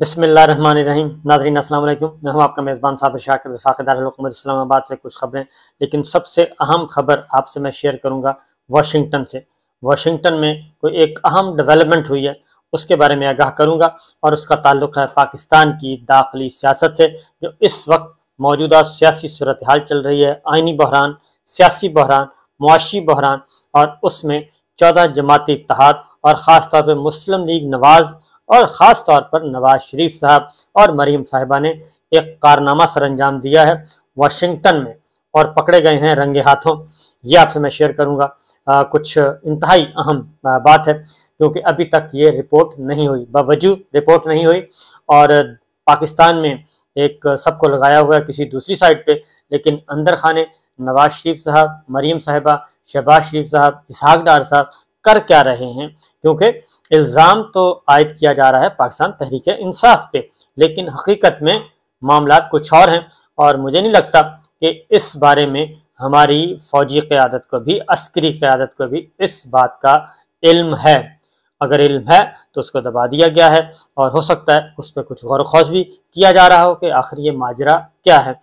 बिसमीम नाजरीन असल मैं हूँ आपका मेज़बान साबिर शाकिर वफाक इस्लामाबाद से कुछ खबरें लेकिन सबसे अहम खबर आपसे मैं शेयर करूँगा वाशिंगटन से वाशिंगटन में कोई एक अहम डेवलपमेंट हुई है उसके बारे में आगाह करूँगा और उसका ताल्लुक है पाकिस्तान की दाखिली सियासत से जो इस वक्त मौजूदा सियासी सूरत हाल चल रही है आइनी बहरान सियासी बहरान मुआशी बहरान और उसमें चौदह जमाती इतिहाद और ख़ास तौर पर मुस्लिम लीग नवाज़ और ख़ास तौर पर नवाज शरीफ साहब और मरीम साहिबा ने एक कारनामा सर अंजाम दिया है वाशिंगटन में और पकड़े गए हैं रंगे हाथों ये आपसे मैं शेयर करूंगा कुछ इंतहाई अहम बात है क्योंकि अभी तक ये रिपोर्ट नहीं हुई बावजूद रिपोर्ट नहीं हुई और पाकिस्तान में एक सबको लगाया हुआ है किसी दूसरी साइड पे लेकिन अंदर खाने नवाज शरीफ साहब मरीम साहिबा शहबाज शरीफ साहब इसहाक डार साहब कर क्या रहे हैं क्योंकि इल्ज़ाम तो आयद किया जा रहा है पाकिस्तान तहरीक इंसाफ पे लेकिन हकीकत में मामला कुछ और हैं और मुझे नहीं लगता कि इस बारे में हमारी फौजी क़्यादत को भी अस्करी क़्यादत को भी इस बात का इल्म है अगर इल्म है तो उसको दबा दिया गया है और हो सकता है उस पर कुछ गौर खौज भी किया जा रहा हो कि आखिर ये माजरा क्या है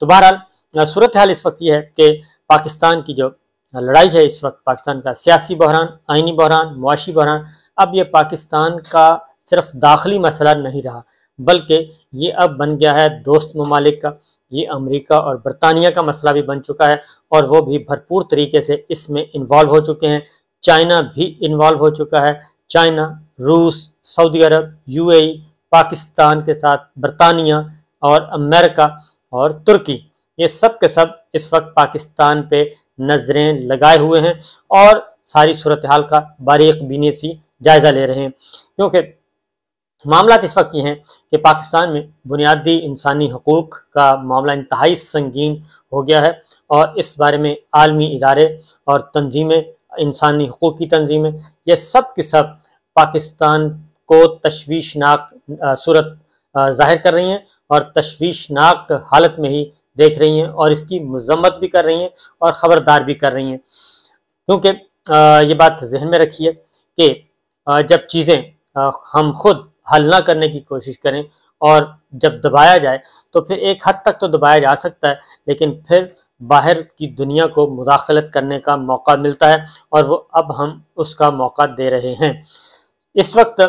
तो बहरहाल सूरत हाल इस वक्त यह है कि पाकिस्तान की जो लड़ाई है इस वक्त पाकिस्तान का सियासी बहरान आइनी बहरान मुआशी बहरान अब ये पाकिस्तान का सिर्फ दाखिली मसला नहीं रहा बल्कि ये अब बन गया है दोस्त ममालिक का ये अमेरिका और बरतानिया का मसला भी बन चुका है और वो भी भरपूर तरीके से इसमें इन्वॉल्व हो चुके हैं चाइना भी इन्वॉल्व हो चुका है चाइना रूस सऊदी अरब यूएई पाकिस्तान के साथ बरतानिया और अमेरिका और तुर्की ये सब के सब इस वक्त पाकिस्तान पे नजरें लगाए हुए हैं और सारी सूरत हाल का बारीक बीने से जायज़ा ले रहे हैं क्योंकि मामला इस वक्त ये हैं कि पाकिस्तान में बुनियादी इंसानी हकूक़ का मामला इंतहाई संगीन हो गया है और इस बारे में आलमी इदारे और तंजीमें इंसानी हकूक़ की तंजीमें यह सब के सब पाकिस्तान को तशवीशनाक सूरत ज़ाहिर कर रही हैं और तशवीशनाक हालत में ही देख रही हैं और इसकी मजम्मत भी कर रही हैं और ख़बरदार भी कर रही हैं क्योंकि ये बात जहन में रखिए कि जब चीज़ें हम खुद हल ना करने की कोशिश करें और जब दबाया जाए तो फिर एक हद तक तो दबाया जा सकता है लेकिन फिर बाहर की दुनिया को मुदाखलत करने का मौका मिलता है और वो अब हम उसका मौका दे रहे हैं इस वक्त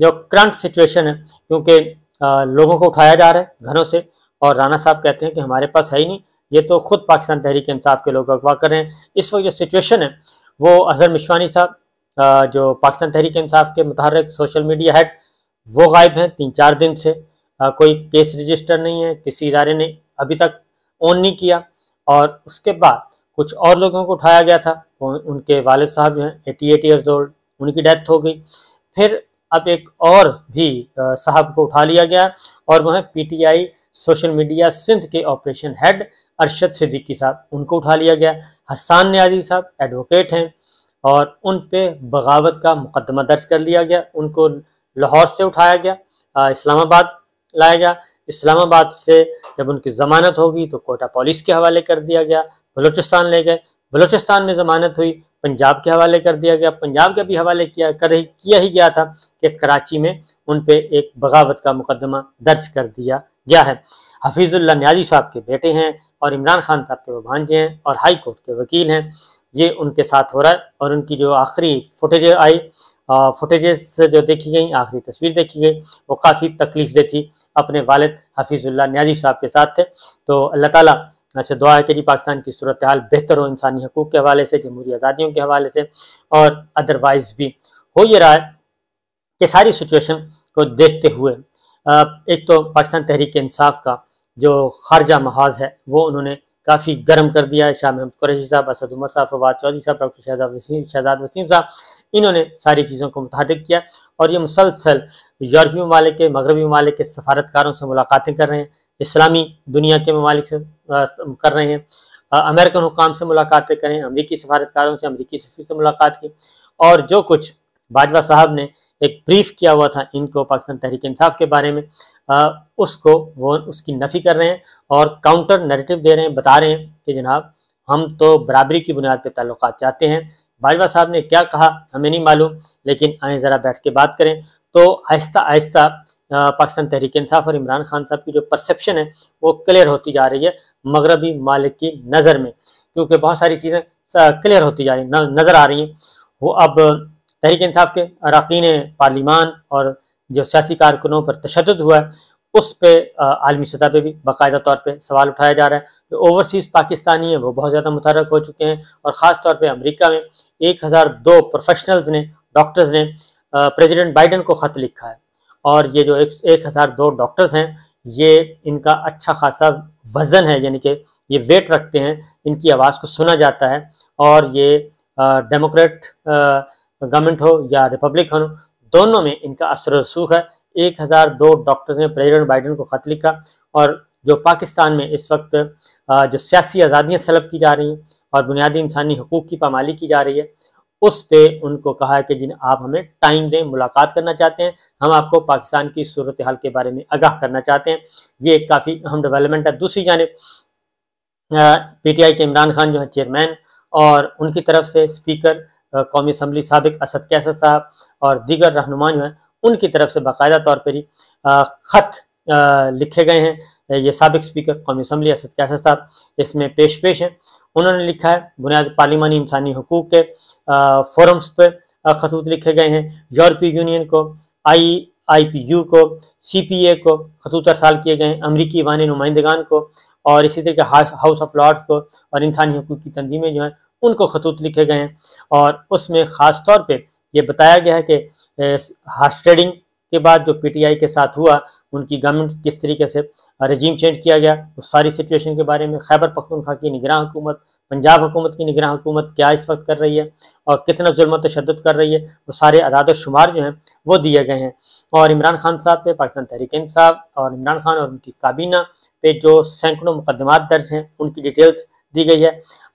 जो करंट सिचुएशन है क्योंकि लोगों को उठाया जा रहा है घरों से और राना साहब कहते हैं कि हमारे पास है ही नहीं ये तो खुद पाकिस्तान तहरीक इंसाफ के लोग अगवा कर रहे हैं इस वक्त जो सिचुएशन है वो अजहर मिशवानी साहब जो पाकिस्तान तहरीक इंसाफ के मुतहरक सोशल मीडिया हेड वो गायब हैं तीन चार दिन से आ, कोई केस रजिस्टर नहीं है किसी इदारे ने अभी तक ऑन नहीं किया और उसके बाद कुछ और लोगों को उठाया गया था उनके वालद साहब हैं एटी एट ईयर्स ओल्ड उनकी डेथ हो गई फिर अब एक और भी साहब को उठा लिया गया और वह पीटीआई सोशल मीडिया सिंध के ऑपरेशन हेड अरशद सिद्दीकी साहब उनको उठा लिया गया हसान न्याजी साहब एडवोकेट हैं और उन पे बगावत का मुकदमा दर्ज कर लिया गया उनको लाहौर से उठाया गया इस्लामाबाद लाया गया इस्लामाबाद से जब उनकी ज़मानत होगी तो कोटा पुलिस के हवाले कर दिया गया बलूचिस्तान ले गए बलूचिस्तान में ज़मानत हुई पंजाब के हवाले कर दिया गया पंजाब के भी हवाले किया कर ही किया ही गया था कि कराची में उन पर एक बगावत का मुकदमा दर्ज कर दिया गया है हफीजुल्ला न्याजी साहब के बेटे हैं और इमरान खान साहब के वो भांजे हैं और हाई कोर्ट के वकील हैं ये उनके साथ हो रहा है और उनकी जो आखिरी फुटेज आई फुटेजेस जो देखी गई आखिरी तस्वीर देखी गई वो काफ़ी तकलीफ दे थी अपने वालद हफीज़ुल्ला न्याजी साहब के साथ थे तो अल्लाह ताला अच्छा दुआ है तेरी पाकिस्तान की सूरत हाल बेहतर हो इंसानी हकूक़ के हवाले से जमहूरी आज़ादियों के हवाले से और अदरवाइज़ भी हो ये रहा है कि सारी सिचुएशन को देखते हुए एक तो पाकिस्तान तहरीक इंसाफ का जो खारजा महाज है वो उन्होंने काफ़ी गर्म कर दिया है शाह महमद कुरैशी साहब असद उमर साहब फवाद चौधरी साहब डॉक्टर शहजाद वसीम शहजाद वसीम साहब इन्होंने सारी चीज़ों को मुतहरक किया और ये मुसलसल यूरोपी ममालिक के मगरबी ममालिक के सफारतकारों से मुलाकातें कर रहे हैं इस्लामी दुनिया के ममालिक से कर रहे हैं अमेरिकन हुकाम से मुलाकातें करें अमरीकी सफारतकारों से अमरीकी सफी से मुलाकात की और जो कुछ बाजवा साहब ने एक ब्रीफ किया हुआ था इनको पाकिस्तान तहरीक इंसाफ के बारे में आ, उसको वो उसकी नफ़ी कर रहे हैं और काउंटर नरेटिव दे रहे हैं बता रहे हैं कि जनाब हम तो बराबरी की बुनियाद पर ताल्लुक चाहते हैं बाजवा साहब ने क्या कहा हमें नहीं मालूम लेकिन आए ज़रा बैठ के बात करें तो आहिस्ता आहिस्ता पाकिस्तान तहरीक इंसाफ और इमरान खान साहब की जो परसेप्शन है वो क्लियर होती जा रही है मगरबी मालिक की नज़र में क्योंकि बहुत सारी चीज़ें क्लियर होती जा रही नज़र आ रही हैं वो अब तहरीक इंसाफ के अरकान पार्लिमान और जो सियासी कारकुनों पर तशद हुआ है उस पर आलमी सतह पर भी बाकायदा तौर पर सवाल उठाया जा रहा है जो ओवरसीज़ पाकिस्तानी हैं वो बहुत ज़्यादा मुतरक हो चुके हैं और ख़ास तौर पर अमरीका में एक हज़ार दो प्रोफेशनल्स ने डॉक्टर्स ने प्रेजिडेंट बाइडन को ख़त लिखा है और ये जो एक, एक हज़ार दो डॉक्टर्स हैं ये इनका अच्छा खासा वज़न है यानी कि ये वेट रखते हैं इनकी आवाज़ को सुना जाता है और ये डेमोक्रेट गवर्नमेंट हो या रिपब्लिकन हो दोनों में इनका असर रसूख है एक हज़ार दो डॉक्टर्स ने प्रेसिडेंट बाइडन को ख़त लिखा और जो पाकिस्तान में इस वक्त जो सियासी आज़ादियाँ सलब की जा रही हैं और बुनियादी इंसानी हकूक़ की पामाली की जा रही है उस पर उनको कहा है कि जिन आप हमें टाइम दें मुलाकात करना चाहते हैं हम आपको पाकिस्तान की सूरत हाल के बारे में आगाह करना चाहते हैं ये एक काफ़ी अहम डेवलपमेंट है दूसरी जानब पी टी आई के इमरान खान जो है चेयरमैन और उनकी तरफ से स्पीकर कौमी असम्बली सबक असद कैसद साहब और दीगर रहनुमा जो हैं उनकी तरफ से बाकायदा तौर पर ही ख़त लिखे गए हैं ये सबक स्पीकर कौमी असम्बली असद कैसद साहब इसमें पेश पेश हैं उन्होंने लिखा है बुनियाद पार्लिमानी इंसानी हकूक़ के फोरम्स पर खतूत लिखे गए हैं यूरोपीय यूनियन को आई आई पी यू को सी पी ए को खतूत अरसाल किए गए हैं अमरीकी वान नुमाइंदगान को और इसी तरीके हाउस ऑफ लॉर्ड्स को और इंसानी हकूक़ की तंजीमें जो हैं उनको खतूत लिखे गए हैं और उसमें ख़ास तौर पर यह बताया गया है कि हार्स ट्रेडिंग के बाद जो पीटीआई के साथ हुआ उनकी गवर्नमेंट किस तरीके से रजीम चेंज किया गया उस सारी सिचुएशन के बारे में खैबर पखतनखा की निगरान हुकूमत पंजाब हुकूमत की निगरान हुकूमत क्या इस वक्त कर रही है और कितना जुल्म तशद कर रही है वो सारे अदाद शुमार जो हैं वो दिए गए हैं और इमरान खान साहब पे पाकिस्तान तहरीक साहब और इमरान खान और उनकी काबीना पे जो सैकड़ों मुकदमात दर्ज हैं उनकी डिटेल्स दी गई है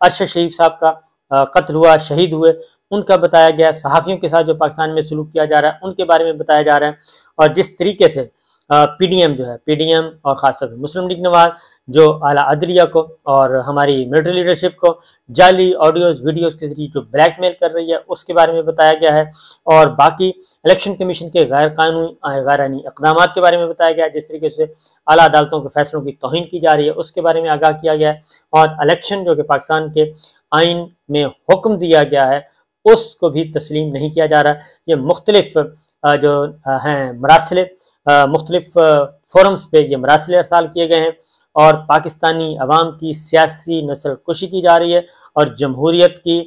अरशद शरीफ साहब का कत्ल हुआ शहीद हुए उनका बताया गया सहाफ़ियों के साथ जो पाकिस्तान में सलूक किया जा रहा है उनके बारे में बताया जा रहा है और जिस तरीके से पीडीएम जो है पीडीएम और ख़ासतौर पर मुस्लिम लीग नवाज जो आला अदलिया को और हमारी मिलिट्री लीडरशिप को जाली ऑडियोज वीडियोस के जरिए जो ब्लैकमेल कर रही है उसके बारे में बताया गया है और बाकी इलेक्शन कमीशन के गैर कानूनी गैरानी इकदाम के बारे में बताया गया है जिस तरीके से अला अदालतों के फैसलों की तोहन की जा रही है उसके बारे में आगाह किया गया है और इलेक्शन जो कि पाकिस्तान के आइन में हुक्म दिया गया है उसको भी तस्लीम नहीं किया जा रहा है ये मुख्तलिफ जो हैं मरासले मुख्तलिफ फोरम्स पे ये मरासले अरसाल किए गए हैं और पाकिस्तानी अवाम की सियासी नस्ल कुशी की जा रही है और जमहूरीत की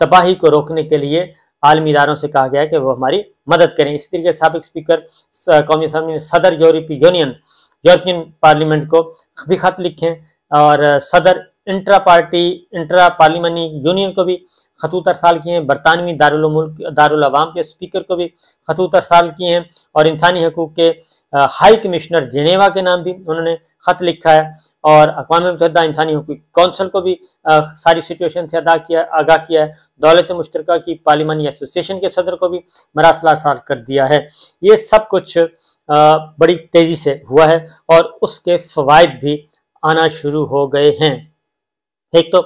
तबाही को रोकने के लिए आलमी इदारों से कहा गया है कि वो हमारी मदद करें इसी तरीके सबक स्पीकर कौमी असम्बली ने सदर यूरोपी यूनियन यूरोपियन पार्लियामेंट को भी खत लिखें और सदर इंट्रा पार्टी इंट्रा पार्लिमानी यूनियन को भी खतूत अरसाल किए हैं बरतानवी दारुलमुल्क दारुलवाम के स्पीकर को भी खतूत अरसाल किए हैं और इंसानी हकूक़ के हाई कमिश्नर जेनेवा के नाम भी उन्होंने ख़त लिखा है और अकवा मुतहदा इंसानी हकूक कौंसल को भी आ, सारी सिचुएशन से अदा किया आगाह किया है दौलत मुश्तर की पार्लिमानी एसोसिएशन के सदर को भी मरासला साल कर दिया है ये सब कुछ आ, बड़ी तेज़ी से हुआ है और उसके फ़वाद भी आना शुरू हो गए हैं एक तो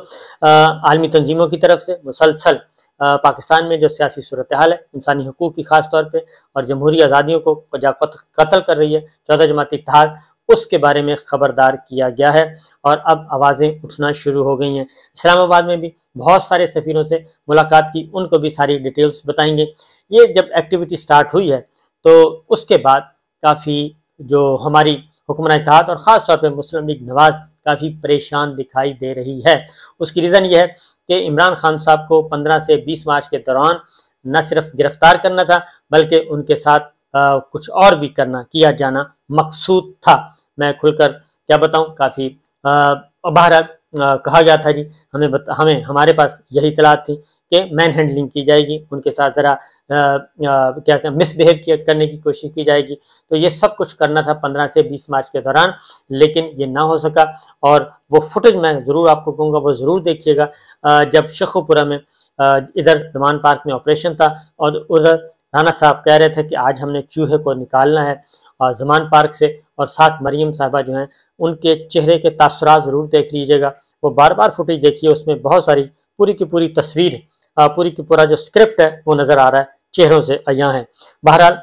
आलमी तंजीमों की तरफ से मुसलसल पाकिस्तान में जो सियासी सूरत हाल है इंसानी हकूक़ की खास तौर पर और जमहूरी आज़ादियों को कत्ल कर रही है चौदह जमात इतिहाद उसके बारे में ख़बरदार किया गया है और अब आवाज़ें उठना शुरू हो गई हैं इस्लामाबाद में भी बहुत सारे सफ़ीरों से मुलाकात की उनको भी सारी डिटेल्स बताएंगे ये जब एक्टिविटी स्टार्ट हुई है तो उसके बाद काफ़ी जो हमारी हुक्मरान इतिहाद और ख़ास तौर पर मुस्लिम लीग नवाज़ काफ़ी परेशान दिखाई दे रही है उसकी रीज़न यह है कि इमरान खान साहब को 15 से 20 मार्च के दौरान न सिर्फ गिरफ्तार करना था बल्कि उनके साथ आ, कुछ और भी करना किया जाना मकसूद था मैं खुलकर क्या बताऊँ काफ़ी बाहर कहा गया था जी हमें बत, हमें हमारे पास यही इतलात थी के मैन हैंडलिंग की जाएगी उनके साथ ज़रा क्या कहते हैं मिसबिहेव करने की कोशिश की जाएगी तो ये सब कुछ करना था पंद्रह से बीस मार्च के दौरान लेकिन ये ना हो सका और वो फुटेज मैं ज़रूर आपको कहूँगा वो ज़रूर देखिएगा जब शेखपुरा में इधर जमान पार्क में ऑपरेशन था और उधर राना साहब कह रहे थे कि आज हमने चूहे को निकालना है और जमान पार्क से और साथ मरीम साहबा जो हैं उनके चेहरे के तसरा ज़रूर देख लीजिएगा वो बार बार फुटेज देखिए उसमें बहुत सारी पूरी की पूरी तस्वीर पूरी की पूरा जो स्क्रिप्ट है वो नज़र आ रहा है चेहरों से यहाँ है बहरहाल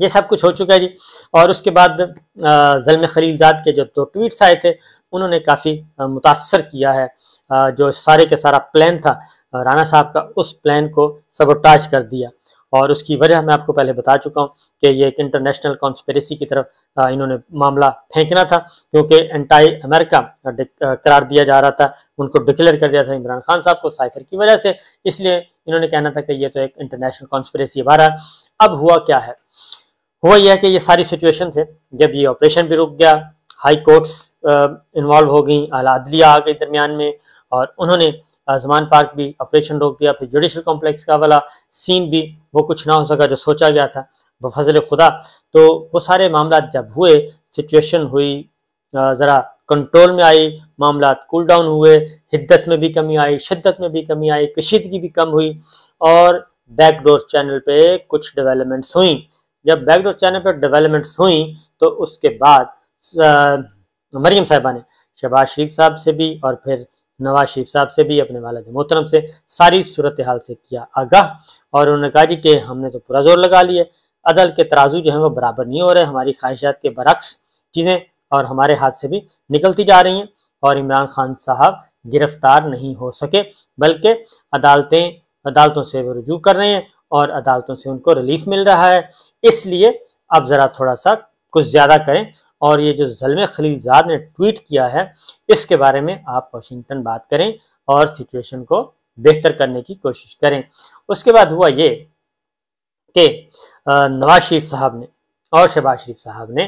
ये सब कुछ हो चुका है जी और उसके बाद जलम खलीलजाद के जो दो ट्वीट्स आए थे उन्होंने काफ़ी मुतासर किया है जो सारे के सारा प्लान था राना साहब का उस प्लान को सबोटाज कर दिया और उसकी वजह मैं आपको पहले बता चुका हूँ कि ये एक इंटरनेशनल कॉन्स्पेरेसी की तरफ इन्होंने मामला फेंकना था क्योंकि एंटाई अमेरिका करार दिया जा रहा था उनको डिक्लेयर कर दिया था इमरान खान साहब को साइफर की वजह से इसलिए इन्होंने कहना था कि ये तो एक इंटरनेशनल कॉन्स्परेसी है अब हुआ क्या है हुआ यह कि ये सारी सिचुएशन थे जब ये ऑपरेशन भी रुक गया हाई कोर्ट्स इन्वॉल्व हो गई अला अदलिया आ गई दरमियान में और उन्होंने आजमान पार्क भी ऑपरेशन रोक दिया फिर जुडिशल कॉम्प्लेक्स का वाला सीन भी वो कुछ ना हो सका जो सोचा गया था बफजल खुदा तो वो सारे मामला जब हुए सिचुएशन हुई ज़रा कंट्रोल में आई मामला कूल डाउन हुए हिद्दत में भी कमी आई शिद्दत में भी कमी आई कशीदगी भी कम हुई और बैकडोर चैनल पे कुछ डेवलपमेंट्स हुई जब बैकडोर चैनल पर डेवलपमेंट्स हुई तो उसके बाद मरियम साहिबा ने शहबाज शरीफ साहब से भी और फिर नवाज शरीफ साहब से भी अपने वालद मोहतरम से सारी सूरत हाल से किया आगाह और उन्होंने कहा जी कि हमने तो पूरा जोर लगा लिया अदल के तराजू जो है वो बराबर नहीं हो रहे हमारी ख्वाहिशात के बरक्स चीज़ें और हमारे हाथ से भी निकलती जा रही हैं और इमरान खान साहब गिरफ्तार नहीं हो सके बल्कि अदालतें अदालतों से वो रजू कर रहे हैं और अदालतों से उनको रिलीफ मिल रहा है इसलिए अब ज़रा थोड़ा सा कुछ ज़्यादा करें और ये जो जलमे खलीलजाद ने ट्वीट किया है इसके बारे में आप वाशिंगटन बात करें और सिचुएशन को बेहतर करने की कोशिश करें उसके बाद हुआ ये कि नवाज शरीफ साहब ने और शहबाज शरीफ साहब ने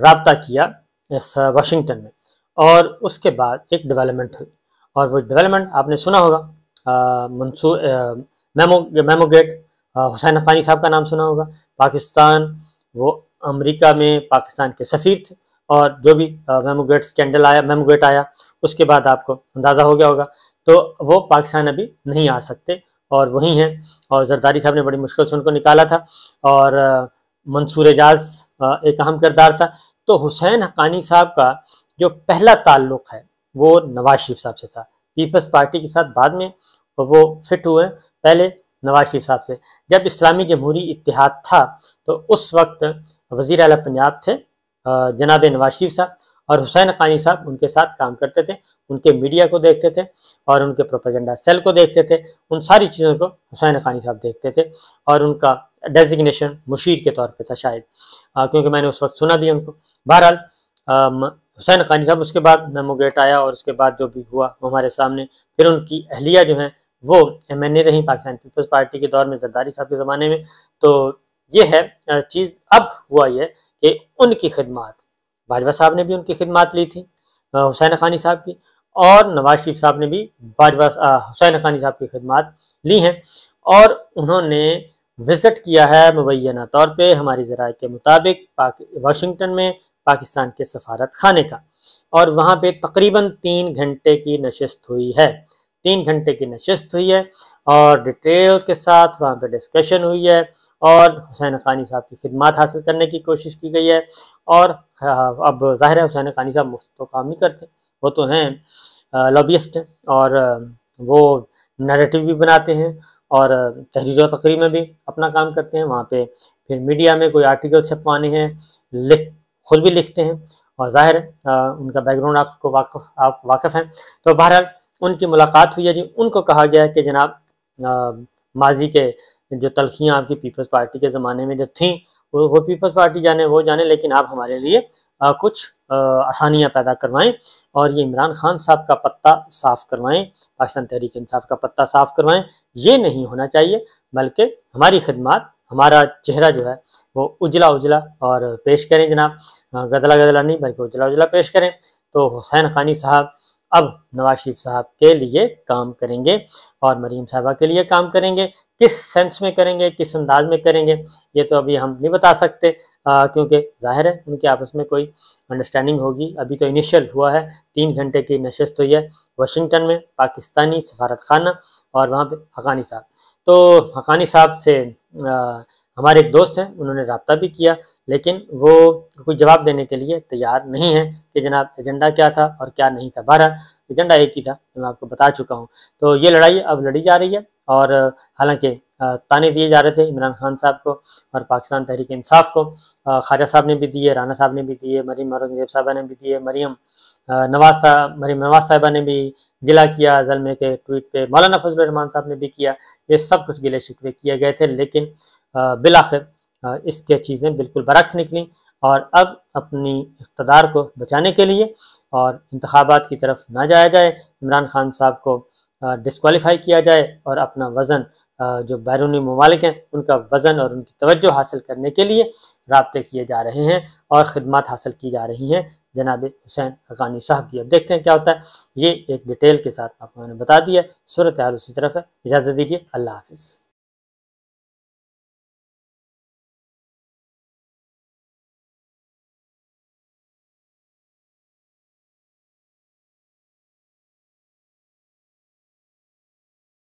रबता किया वाशिंगटन में और उसके बाद एक डेवलपमेंट हुई और वो डेवलपमेंट आपने सुना होगा मंसू मेमो मेमोगेट हुसैन अफानी साहब का नाम सुना होगा पाकिस्तान वो अमेरिका में पाकिस्तान के सफ़ीर थे और जो भी मेमोगेट स्कैंडल आया मेमोगेट आया उसके बाद आपको अंदाज़ा हो गया होगा तो वो पाकिस्तान अभी नहीं आ सकते और वहीं हैं और जरदारी साहब ने बड़ी मुश्किल से उनको निकाला था और मंसूर एजाज एक अहम किरदार था तो हुसैन हकानी साहब का जो पहला ताल्लुक है वो नवाज शरीफ साहब से था पीपल्स पार्टी के साथ बाद में वो फिट हुए पहले नवाज शरीफ साहब से जब इस्लामी जमहूरी इतिहाद था तो उस वक्त वजीर अली पंजाब थे जनाब नवाज शरीफ साहब और हुसैन ख़ानी साहब उनके साथ काम करते थे उनके मीडिया को देखते थे और उनके प्रोपेगेंडा सेल को देखते थे उन सारी चीज़ों को हुसैन ख़ानी साहब देखते थे और उनका डेजिग्नेशन मुशीर के तौर पर था शायद आ, क्योंकि मैंने उस वक्त सुना भी उनको बहरहाल हुसैन खानी साहब उसके बाद मेमोग्रेट आया और उसके बाद जो भी हुआ वो हमारे सामने फिर उनकी अहलिया जो हैं वो एम एन ए रही पाकिस्तान पीपल्स पार्टी के दौर में जरदारी साहब के ज़माने में तो ये है चीज़ अब हुआ ये कि उनकी खिदमत बाजवा साहब ने भी उनकी खिदमत ली थी हुसैन खानी साहब की और नवाज शरीफ साहब ने भी बाजवा हुसैन खानी साहब की खिदमत ली हैं और उन्होंने विज़िट किया है मुबैना तौर पे हमारी ज़रा के मुताबिक वाशिंगटन में पाकिस्तान के सफारत खाने का और वहाँ पे तकरीबन तीन घंटे की नशस्त हुई है तीन घंटे की नशस्त हुई है और डिटेल के साथ वहाँ पे डिस्कशन हुई है और हुसैन खानी साहब की खिदमत हासिल करने की कोशिश की गई है और हाँ, अब ज़ाहिर है हुसैन खानी साहब मुफ्त तो काम नहीं करते वो तो हैं लॉबिस्ट हैं और वो नरेटिव भी बनाते हैं और तहरीर तकरी में भी अपना काम करते हैं वहाँ पे फिर मीडिया में कोई आर्टिकल छपवाने हैं लिख खुद भी लिखते हैं और ज़ाहिर उनका बैकग्राउंड आपको वाकफ आप वाकफ़ हैं तो बहरहाल उनकी मुलाकात हुई है जी उनको कहा गया है कि जनाब माजी के जो तलखियाँ आपकी पीपल्स पार्टी के ज़माने में जो थी वो, वो पीपल्स पार्टी जाने वो जाने लेकिन आप हमारे लिए आ, कुछ आसानियाँ पैदा करवाएं और ये इमरान खान साहब का पत्ता साफ करवाएं पाकिस्तान तहरीक इंसाफ का पत्ता साफ करवाएं ये नहीं होना चाहिए बल्कि हमारी खदमात हमारा चेहरा जो है वो उजला उजला और पेश करें जनाब गदला गदला नहीं बल्कि उजला उजला पेश करें तो हुसैन खानी साहब अब नवाज शरीफ साहब के लिए काम करेंगे और मरीम साहबा के लिए काम करेंगे किस सेंस में करेंगे किस अंदाज में करेंगे ये तो अभी हम नहीं बता सकते क्योंकि जाहिर है उनके आपस में कोई अंडरस्टैंडिंग होगी अभी तो इनिशियल हुआ है तीन घंटे की नशस्त हुई है वाशिंगटन में पाकिस्तानी सफारत खाना और वहाँ पर हकानी साहब तो हकानी साहब से आ, हमारे एक दोस्त हैं उन्होंने रबता भी किया लेकिन वो कोई जवाब देने के लिए तैयार नहीं है कि जनाब एजेंडा क्या था और क्या नहीं था बारह एजेंडा एक ही था मैं आपको बता चुका हूँ तो ये लड़ाई अब लड़ी जा रही है और हालांकि ताने दिए जा रहे थे इमरान खान साहब को और पाकिस्तान तहरीक इंसाफ को ख्वाजा साहब ने भी दिए राना साहब ने भी दिए मरीम औरंगजेब साहबा ने भी दिए मरीम नवाज साहब मरीम नवाज साहिबा ने भी गिला किया जलमे के ट्वीट पे मौलाना फजल रहमान साहब ने भी किया ये सब कुछ गिले शिकवे किए गए थे लेकिन बिल आखिर इसके चीज़ें बिल्कुल बरक्स निकली और अब अपनी इकतदार को बचाने के लिए और इंतबात की तरफ ना जाया जाए इमरान खान साहब को डिसकॉलीफाई किया जाए और अपना वज़न जो बैरूनी ममालिक हैं उनका वज़न और उनकी तवज्जो हासिल करने के लिए रबते किए जा रहे हैं और ख़दमात हासिल की जा रही हैं जनाब हुसैन अकानी साहब की अब देखते हैं क्या होता है ये एक डिटेल के साथ आपको मैंने बता दिया सूरत हाल उसी तरफ है इजाज़त दीजिए अल्लाह हाफिज़